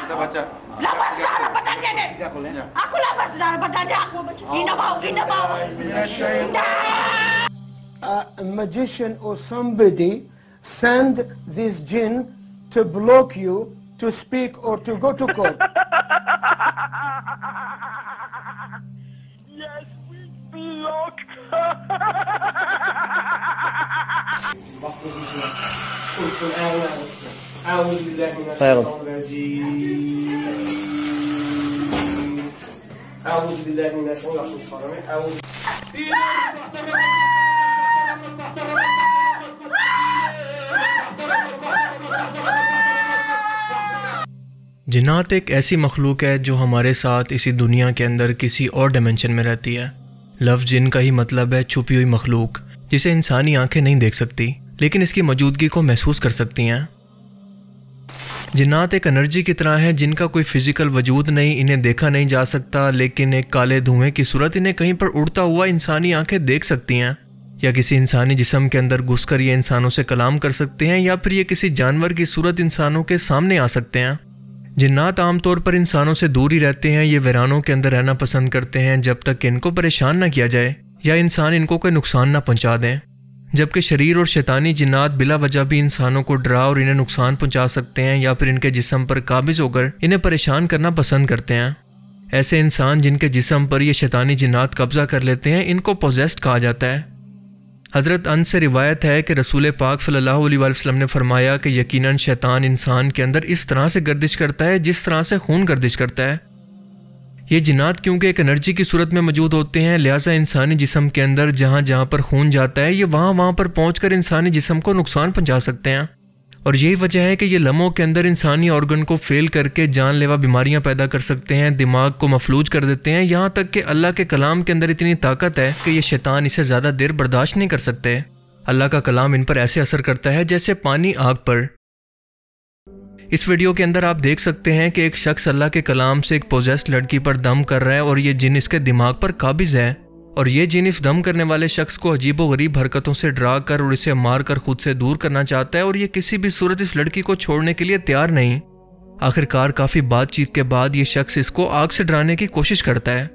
baca. ni. Aku Aku Ina Ina A magician or somebody send this jinn to block you to speak or to go to court. yes, we block. أعوذ بالله من الشيطان الرجيم أعوذ जिन्नात एक ऐसी मखलूक है जो हमारे साथ इसी दुनिया के अंदर किसी और डायमेंशन में रहती है लफ्ज़ जिन का ही मतलब है छुपी हुई मखलूक जिसे इंसानी आंखें नहीं देख सकती लेकिन इसकी मौजूदगी को महसूस कर सकती हैं जिन्नात एक एनर्जी की तरह हैं जिनका कोई फिजिकल वजूद नहीं इन्हें देखा नहीं जा सकता लेकिन एक काले धुएं की सूरत इन्हें कहीं पर उड़ता हुआ इंसानी आंखें देख सकती हैं या किसी इंसानी जिसम के अंदर घुसकर ये इंसानों से कलाम कर सकते हैं या फिर ये किसी जानवर की सूरत इंसानों के सामने आ सकते हैं जिन्नात आमतौर पर इंसानों से दूर ही रहते हैं ये वीरानों के अंदर रहना पसंद करते हैं जब तक इनको परेशान ना किया जाए या इंसान इनको कोई नुकसान ना पहुंचा दें जबकि शरीर और शैतानी जिन्नात बिला वजह भी इंसानों को डरा और इन्हें नुकसान पहुंचा सकते हैं या फिर इनके जिसम पर काबिज होकर इन्हें परेशान करना पसंद करते हैं ऐसे इंसान जिनके जिसम पर यह शैतानी जिन्नात कब्जा कर लेते हैं इनको पोजेस्ट कहा जाता है हज़रत अन से रिवायत है कि रसूल पाक सल्लल्लाहु अलैहि वसल्लम ने फरमाया कि यकीनन शैतान इंसान के अंदर इस तरह से गर्दिश करता है जिस तरह से खून गर्दिश करता है ये जिनात क्योंकि एक एनर्जी की सूरत में मौजूद होते हैं लिहाजा इंसानी जिसम के अंदर जहाँ जहाँ पर खून जाता है ये वहाँ वहाँ पर पहुँच इंसानी जिसम को नुकसान पहुँचा सकते हैं और यही वजह है कि ये लम्हों के अंदर इंसानी ऑर्गन को फेल करके जानलेवा बीमारियां पैदा कर सकते हैं दिमाग को मफलूज कर देते हैं यहाँ तक कि अल्लाह के कलाम के अंदर इतनी ताकत है कि ये शैतान इसे ज़्यादा देर बर्दाश्त नहीं कर सकते अल्लाह का कलाम इन पर ऐसे असर करता है जैसे पानी आग पर इस वीडियो के अंदर आप देख सकते हैं कि एक शख्स अल्लाह के कलाम से एक पोजेस्ट लड़की पर दम कर रहा है और ये जिन इसके दिमाग पर काबिज है और ये जिन इस दम करने वाले शख्स को अजीब गरीब हरकतों से ड्रा कर और इसे मार कर खुद से दूर करना चाहता है और ये किसी भी सूरत इस लड़की को छोड़ने के लिए तैयार नहीं आखिरकार काफ़ी बातचीत के बाद ये शख्स इसको आग से डराने की कोशिश करता है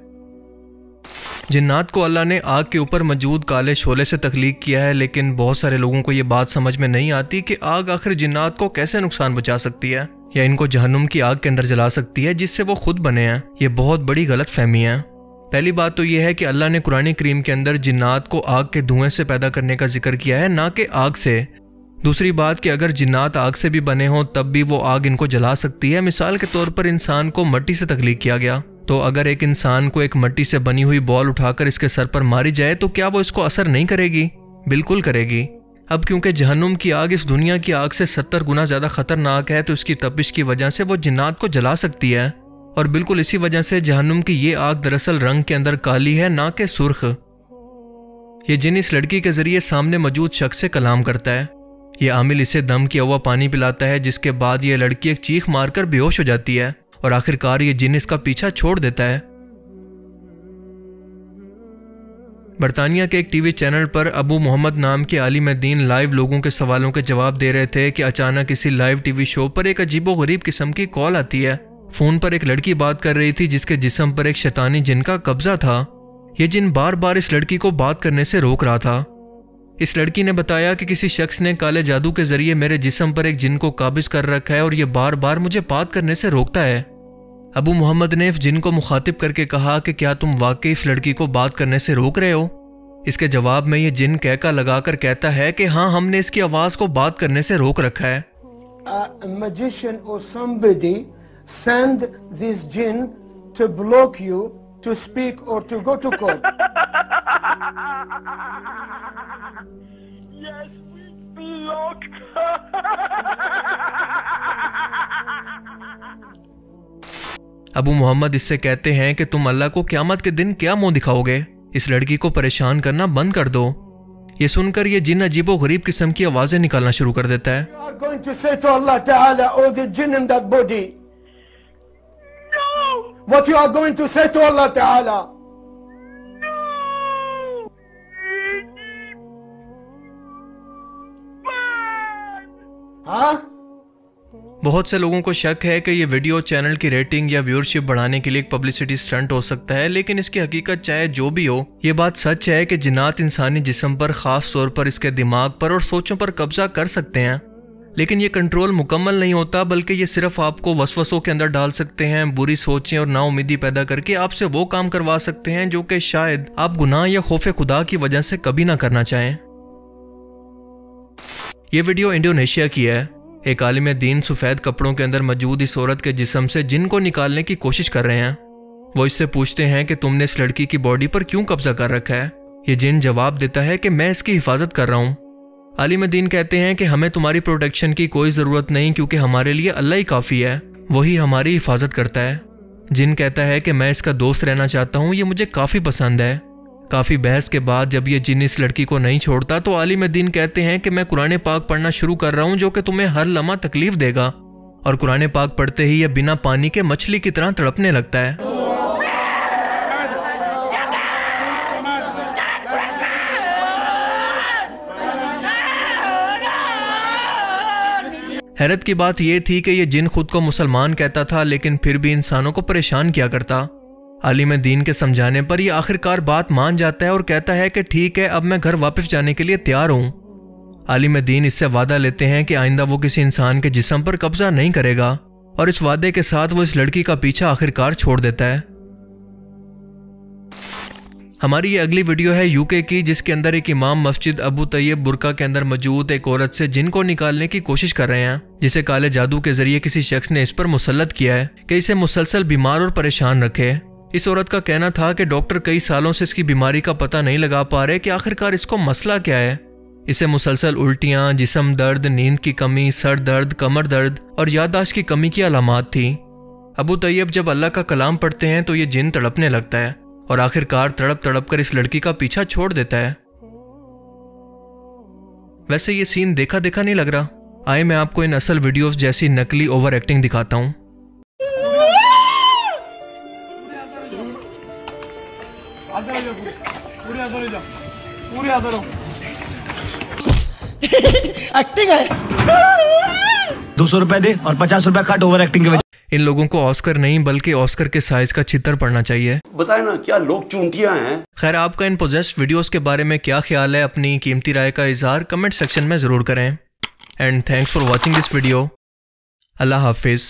जिन्नात को अल्लाह ने आग के ऊपर मौजूद काले शोले से तख्लीक किया है लेकिन बहुत सारे लोगों को ये बात समझ में नहीं आती कि आग आखिर जिन्नात को कैसे नुकसान बचा सकती है या इनको जहनुम की आग के अंदर जला सकती है जिससे वो खुद बने हैं ये बहुत बड़ी गलत फहमी है पहली बात तो यह है कि अल्लाह ने कुरानी करीम के अंदर जिन्नात को आग के धुएं से पैदा करने का जिक्र किया है ना कि आग से दूसरी बात कि अगर जिन्नात आग से भी बने हों तब भी वो आग इनको जला सकती है मिसाल के तौर पर इंसान को मट्टी से तख्लीक किया गया तो अगर एक इंसान को एक मट्टी से बनी हुई बॉल उठाकर इसके सर पर मारी जाए तो क्या वो इसको असर नहीं करेगी बिल्कुल करेगी अब क्योंकि जहन्नुम की आग इस दुनिया की आग से सत्तर गुना ज़्यादा खतरनाक है तो इसकी तपिश की वजह से वो जिन्नात को जला सकती है और बिल्कुल इसी वजह से जहन्नुम की ये आग दरअसल रंग के अंदर काली है ना कि सुर्ख ये जिन इस लड़की के जरिए सामने मौजूद शख्स से कलाम करता है ये आमिल इसे दम किया हुआ पानी पिलाता है जिसके बाद ये लड़की एक चीख मारकर बेहोश हो जाती है और आखिरकार ये जिन इसका पीछा छोड़ देता है बरतानिया के एक टीवी चैनल पर अबू मोहम्मद नाम के आलिम दीन लाइव लोगों के सवालों के जवाब दे रहे थे कि अचानक किसी लाइव टीवी शो पर एक अजीबो गरीब किस्म की कॉल आती है फ़ोन पर एक लड़की बात कर रही थी जिसके जिसम पर एक शैतानी जिन का कब्ज़ा था यह जिन बार बार इस लड़की को बात करने से रोक रहा था इस लड़की ने बताया कि किसी शख्स ने काले जादू के जरिए मेरे जिसम पर एक जिन को काबिज कर रखा है और ये बार बार मुझे बात करने से रोकता है अबू मोहम्मद ने जिन को मुखातिब करके कहा कि क्या तुम वाकई इस लड़की को बात करने से रोक रहे हो इसके जवाब में ये जिन कहका लगाकर कहता है कि हाँ हमने इसकी आवाज को बात करने से रोक रखा है uh, yes, we block. Abu Mohammad इससे कहते हैं कि तुम अल्लाह को क्यामत के दिन क्या मुंह दिखाओगे इस लड़की को परेशान करना बंद कर दो ये सुनकर ये जिन अजीबो गरीब किस्म की आवाजें निकालना शुरू कर देता है What you are going to say to Allah Ta'ala हाँ बहुत से लोगों को शक है कि ये वीडियो चैनल की रेटिंग या व्यूअरशिप बढ़ाने के लिए एक पब्लिसिटी स्टंट हो सकता है लेकिन इसकी हकीकत चाहे जो भी हो ये बात सच है कि जिनात इंसानी जिसम पर खास तौर पर इसके दिमाग पर और सोचों पर कब्जा कर सकते हैं लेकिन ये कंट्रोल मुकम्मल नहीं होता बल्कि ये सिर्फ आपको वसवसों के अंदर डाल सकते हैं बुरी सोचें और नाउमीदी पैदा करके आपसे वो काम करवा सकते हैं जो कि शायद आप गुनाह या खौफ खुदा की वजह से कभी ना करना चाहें ये वीडियो इंडोनेशिया की है एक आलिम दीन सफ़ेद कपड़ों के अंदर मौजूद इस औरत के जिसम से जिनको निकालने की कोशिश कर रहे हैं वो इससे पूछते हैं कि तुमने इस लड़की की बॉडी पर क्यों कब्जा कर रखा है ये जिन जवाब देता है कि मैं इसकी हिफाजत कर रहा हूँ आलिम दीन कहते हैं कि हमें तुम्हारी प्रोटेक्शन की कोई ज़रूरत नहीं क्योंकि हमारे लिए अल्लाह ही काफ़ी है वही हमारी हिफाजत करता है जिन कहता है कि मैं इसका दोस्त रहना चाहता हूँ ये मुझे काफ़ी पसंद है काफ़ी बहस के बाद जब ये जिन इस लड़की को नहीं छोड़ता तो आलिम दिन कहते हैं कि मैं कुरान पाक पढ़ना शुरू कर रहा हूँ जो कि तुम्हें हर लम्हा तकलीफ देगा और कुरान पाक पढ़ते ही यह बिना पानी के मछली की तरह तड़पने लगता है हैरत की बात यह थी कि यह जिन खुद को मुसलमान कहता था लेकिन फिर भी इंसानों को परेशान किया करता अली दीन के समझाने पर यह आखिरकार बात मान जाता है और कहता है कि ठीक है अब मैं घर वापस जाने के लिए तैयार हूँ अली दीन इससे वादा लेते हैं कि आइंदा वो किसी इंसान के जिसम पर कब्जा नहीं करेगा और इस वादे के साथ वो इस लड़की का पीछा आखिरकार छोड़ देता है हमारी ये अगली वीडियो है यूके की जिसके अंदर एक इमाम मस्जिद अबू तैयब बुरका के अंदर मौजूद एक औरत से जिनको निकालने की कोशिश कर रहे हैं जिसे काले जादू के जरिए किसी शख्स ने इस पर मुसलत किया है कि इसे मुसलसल बीमार और परेशान रखे इस औरत का कहना था कि डॉक्टर कई सालों से इसकी बीमारी का पता नहीं लगा पा रहे कि आखिरकार इसको मसला क्या है इसे मुसलसल उल्टियाँ जिसम दर्द नींद की कमी सर दर्द कमर दर्द और याददाश्त की कमी की अलामत थी अबू तैयब जब अल्लाह का कलाम पढ़ते हैं तो ये जिन तड़पने लगता है और आखिरकार तड़प तड़प कर इस लड़की का पीछा छोड़ देता है वैसे ये सीन देखा देखा नहीं लग रहा आए मैं आपको इन असल वीडियोस जैसी नकली ओवर एक्टिंग दिखाता हूँ पूरे एक्टिंग है दो सौ रुपए दे और पचास रुपए कट ओवर एक्टिंग के वजह इन लोगों को ऑस्कर नहीं बल्कि ऑस्कर के साइज का चित्र पढ़ना चाहिए बताए ना क्या लोग चूंटियां हैं खैर आपका इन पोजेस्ट वीडियोस के बारे में क्या ख्याल है अपनी कीमती राय का इजहार कमेंट सेक्शन में जरूर करें and thanks for watching this video अल्लाह हाफिज़